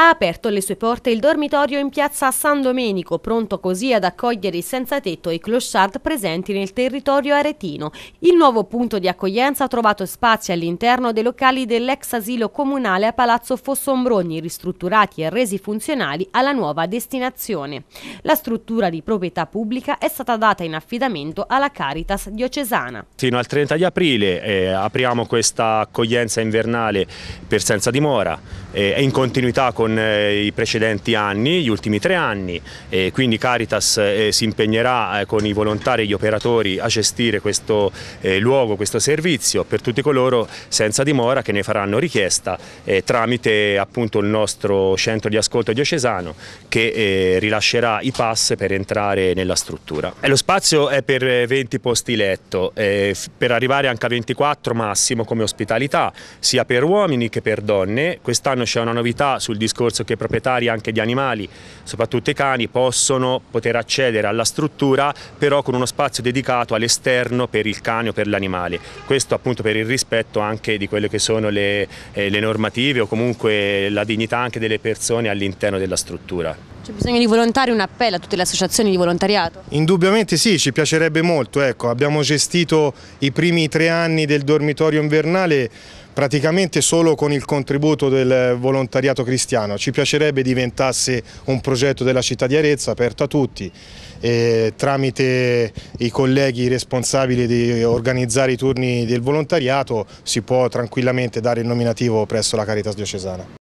ha aperto le sue porte il dormitorio in piazza San Domenico, pronto così ad accogliere i senza tetto e i clochard presenti nel territorio aretino. Il nuovo punto di accoglienza ha trovato spazi all'interno dei locali dell'ex asilo comunale a Palazzo Fossombrogni, ristrutturati e resi funzionali alla nuova destinazione. La struttura di proprietà pubblica è stata data in affidamento alla Caritas diocesana. Fino al 30 di aprile eh, apriamo questa accoglienza invernale per senza dimora eh, in continuità con con eh, i precedenti anni, gli ultimi tre anni, e quindi Caritas eh, si impegnerà eh, con i volontari e gli operatori a gestire questo luogo, questo servizio per tutti coloro senza dimora che ne faranno richiesta tramite appunto il nostro centro di ascolto diocesano che rilascerà i pass per entrare nella struttura. lo spazio è per 20 posti letto, per arrivare anche a 24 massimo come ospitalità, sia per uomini che per donne. Quest'anno c'è una novità sul discorso discorso che i proprietari anche di animali, soprattutto i cani, possono poter accedere alla struttura però con uno spazio dedicato all'esterno per il cane o per l'animale. Questo appunto per il rispetto anche di quelle che sono le, eh, le normative o comunque la dignità anche delle persone all'interno della struttura. C'è bisogno di volontari, un appello a tutte le associazioni di volontariato? Indubbiamente sì, ci piacerebbe molto. Ecco, abbiamo gestito i primi tre anni del dormitorio invernale praticamente solo con il contributo del volontariato cristiano. Ci piacerebbe diventasse un progetto della città di Arezzo aperto a tutti e tramite i colleghi responsabili di organizzare i turni del volontariato si può tranquillamente dare il nominativo presso la Caritas diocesana.